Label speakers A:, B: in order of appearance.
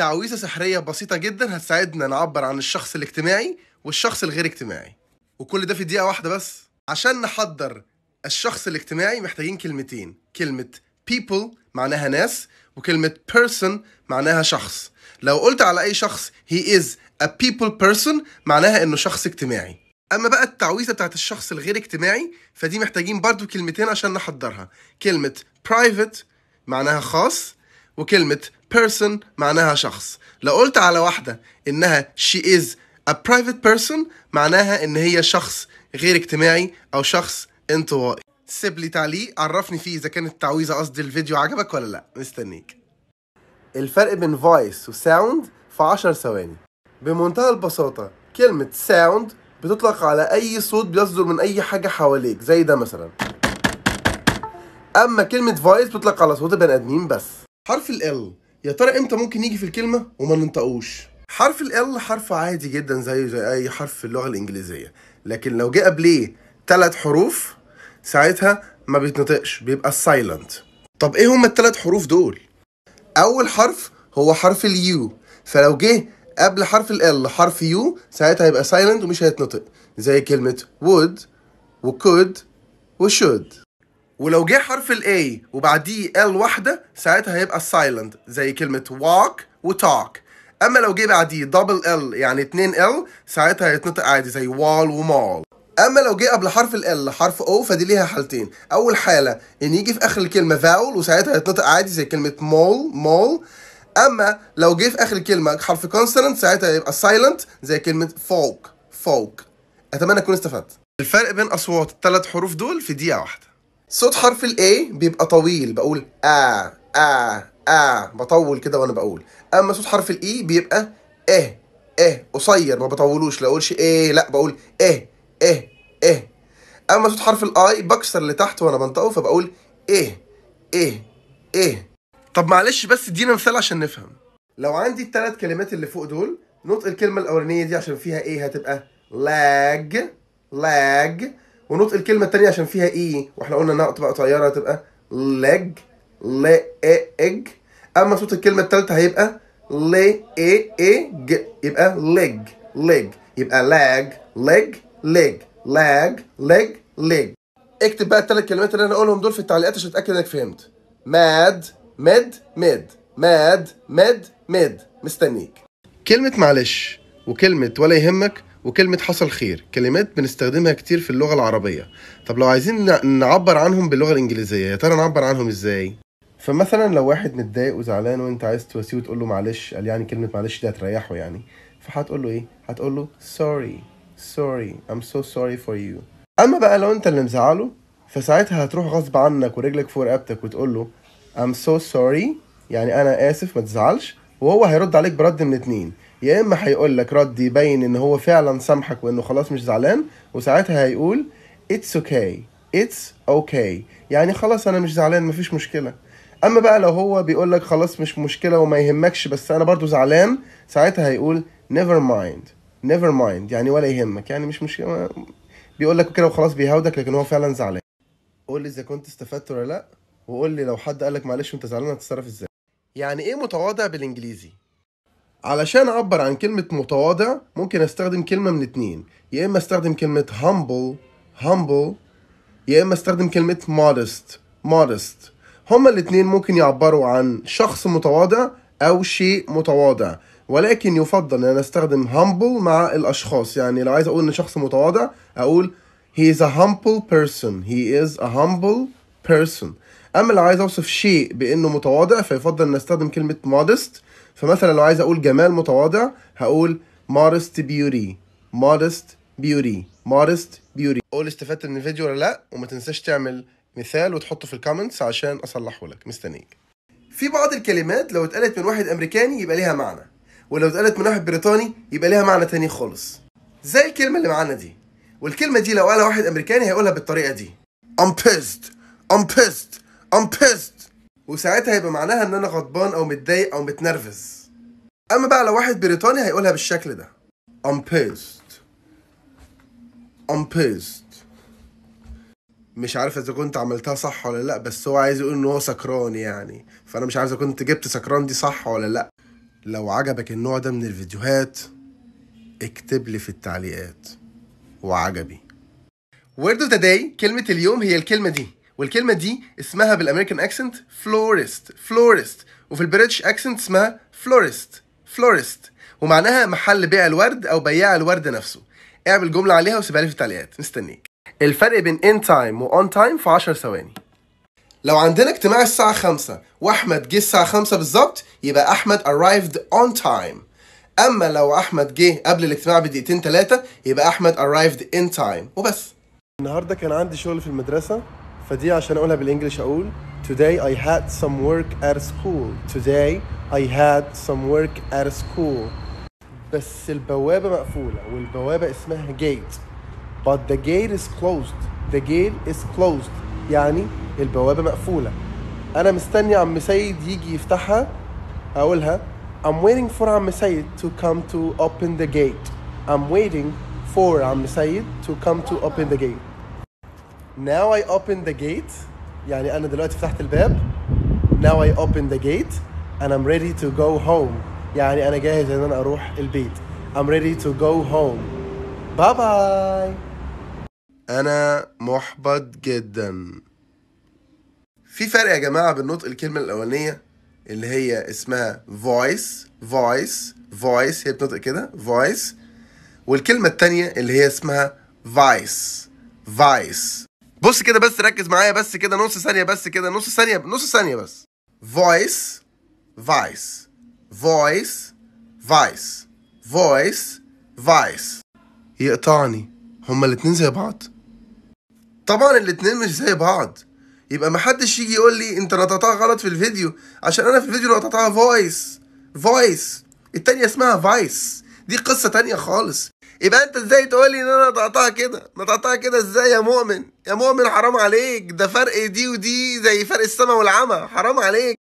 A: تعويذه سحريه بسيطه جدا هتساعدنا نعبر عن الشخص الاجتماعي والشخص الغير اجتماعي وكل ده في دقيقه واحده بس عشان نحضر الشخص الاجتماعي محتاجين كلمتين كلمه people معناها ناس وكلمه person معناها شخص لو قلت على اي شخص he is a people person معناها انه شخص اجتماعي اما بقى التعويذه بتاعت الشخص الغير اجتماعي فدي محتاجين برضو كلمتين عشان نحضرها كلمه private معناها خاص وكلمه person معناها شخص لو قلت على واحدة إنها she is a private person معناها إن هي شخص غير اجتماعي أو شخص انطوائي سيب لي تعليق عرفني فيه إذا كانت التعويذة قصدي الفيديو عجبك ولا لأ مستنيك الفرق بين فويس وساوند في 10 ثواني بمنتهى البساطة كلمة ساوند بتطلق على أي صوت بيصدر من أي حاجة حواليك زي ده مثلا أما كلمة فويس بتطلق على صوت بني آدمين بس حرف ال يا ترى امتى ممكن يجي في الكلمه وما ننطقوش حرف ال حرف عادي جدا زيه زي اي حرف في اللغه الانجليزيه لكن لو جه قبليه ثلاث حروف ساعتها ما بيتنطقش بيبقى سايلنت طب ايه هما الثلاث حروف دول اول حرف هو حرف اليو فلو جه قبل حرف ال حرف يو ساعتها هيبقى سايلنت ومش هيتنطق زي كلمه would وكود وشود ولو جه حرف الاي وبعديه ال واحده ساعتها هيبقى السايلنت زي كلمه walk وتوك اما لو جه بعديه دبل ال يعني 2 ال ساعتها هيتنطق عادي زي wall ومال اما لو جه قبل حرف ال حرف او فدي ليها حالتين اول حاله ان يجي في اخر الكلمه فاول وساعتها هيتنطق عادي زي كلمه مول مول اما لو جه في اخر الكلمه حرف consonant ساعتها هيبقى سايلنت زي كلمه فوق فوق اتمنى اكون استفدت الفرق بين اصوات الثلاث حروف دول في دقيقه واحده صوت حرف الاي بيبقى طويل بقول آ آ آ بطول كده وانا بقول اما صوت حرف الاي e بيبقى إيه إيه قصير ما بطولوش لا اقولش ايه لا بقول إيه إيه إيه اما صوت حرف الاي بكسر اللي تحت وانا بنطقه فبقول ايه ايه ايه طب معلش بس ادينا مثال عشان نفهم لو عندي الثلاث كلمات اللي فوق دول نطق الكلمه الاولانيه دي عشان فيها ايه هتبقى لاج لاج ونطق الكلمه الثانيه عشان فيها اي e، واحنا قلنا انها تبقى طياره تبقى لج اج اما صوت الكلمه الثالثه هيبقى ل اي اي ج يبقى لج لج يبقى لاج لج لج لاج لج لج اكتب بقى الثلاث كلمات اللي انا اقولهم دول في التعليقات عشان اتاكد انك فهمت ماد ميد ميد ماد ميد ميد مستنيك كلمه معلش وكلمه ولا يهمك وكلمة حصل خير كلمات بنستخدمها كتير في اللغة العربية طب لو عايزين نعبر عنهم باللغة الإنجليزية يا ترى نعبر عنهم إزاي؟ فمثلا لو واحد متضايق وزعلان وانت عايز تواسيه وتقول له معلش قال يعني كلمة معلش دي هتريحه يعني فهتقول له ايه؟ هتقول له sorry sorry I'm so sorry for you أما بقى لو انت اللي مزعله فساعتها هتروح غصب عنك ورجلك فوق رقبتك وتقول له I'm so sorry يعني أنا آسف ما تزعلش وهو هيرد عليك برد من اتنين يا اما هيقول لك رد يبين ان هو فعلا سامحك وانه خلاص مش زعلان وساعتها هيقول اتس اوكي اتس اوكي يعني خلاص انا مش زعلان مفيش مشكله اما بقى لو هو بيقول لك خلاص مش مشكله وما يهمكش بس انا برضو زعلان ساعتها هيقول نيفر مايند نيفر مايند يعني ولا يهمك يعني مش مشكله بيقول لك كده وخلاص بيهودك لكن هو فعلا زعلان قول لي اذا كنت استفدت ولا لا وقول لي لو حد قال لك معلش وانت زعلان هتتصرف ازاي يعني ايه متواضع بالانجليزي علشان اعبر عن كلمه متواضع ممكن استخدم كلمه من اتنين يا اما استخدم كلمه humble humble يا اما استخدم كلمه modest modest هما الاتنين ممكن يعبروا عن شخص متواضع او شيء متواضع ولكن يفضل ان انا استخدم humble مع الاشخاص يعني لو عايز اقول ان شخص متواضع اقول he is a humble person he is a humble person اما لو عايز اوصف شيء بانه متواضع فيفضل ان استخدم كلمه modest فمثلا لو عايز اقول جمال متواضع هقول modest beauty modest beauty modest beauty قول استفدت من الفيديو ولا لا وما تنساش تعمل مثال وتحطه في الكومنتس عشان اصلحه لك مستنيك في بعض الكلمات لو اتقالت من واحد امريكاني يبقى ليها معنى ولو اتقالت من واحد بريطاني يبقى ليها معنى تاني خالص زي الكلمه اللي معانا دي والكلمه دي لو قالها واحد امريكاني هيقولها بالطريقه دي I'm pissed I'm pissed I'm pissed وساعتها هيبقى معناها ان انا غضبان او متضايق او متنرفز اما بقى لو واحد بريطاني هيقولها بالشكل ده I'm pissed I'm pissed مش عارف اذا كنت عملتها صح ولا لا بس هو عايز يقول ان هو سكران يعني فانا مش عارف اذا كنت جبت سكران دي صح ولا لا لو عجبك النوع ده من الفيديوهات اكتب لي في التعليقات وعجبي word of the day كلمة اليوم هي الكلمة دي والكلمه دي اسمها بالامريكان اكسنت فلورست فلورست وفي البريتش اكسنت اسمها فلورست فلورست ومعناها محل بيع الورد او بياع الورد نفسه اعمل جمله عليها وسيبها لي في التعليقات مستنيك الفرق بين ان تايم وان تايم في 10 ثواني لو عندنا اجتماع الساعة 5 وأحمد جه الساعة 5 بالظبط يبقى أحمد arrived on time أما لو أحمد جه قبل الاجتماع بدقيقتين ثلاثة يبقى أحمد arrived in time وبس النهاردة كان عندي شغل في المدرسة فدي عشان اقولها بالانجلش اقول Today I had some work at school Today I had some work at school بس البوابة مقفولة والبوابة اسمها gate But the gate is closed The gate is closed يعني البوابة مقفولة أنا مستني عم سيد يجي يفتحها أقولها I'm waiting for عم سيد to come to open the gate I'm waiting for عم سيد to come to open the gate now I open the gate يعني أنا دلوقتي فتحت الباب now I open the gate and I'm ready to go home يعني أنا جاهز إن أنا أروح البيت I'm ready to go home باي باي أنا محبط جدا في فرق يا جماعة بين نطق الكلمة الأولانية اللي هي اسمها voice voice voice هي بتنطق كده voice والكلمة التانية اللي هي اسمها vice vice بص كده بس ركز معايا بس كده نص ثانيه بس كده نص ثانيه نص ثانيه بس فويس فايس فويس فايس فويس فايس يقطعني هما الاتنين زي بعض طبعا الاتنين مش زي بعض يبقى محدش يجي يقول لي انت نطقتها غلط في الفيديو عشان انا في الفيديو نطقتها فويس فويس التانية اسمها فايس دي قصة تانية خالص يبقى انت ازاي تقول لي ان انا قطعتها كده ما قطعتها كده ازاي يا مؤمن يا مؤمن حرام عليك ده فرق دي ودي زي فرق السماء والعمى حرام عليك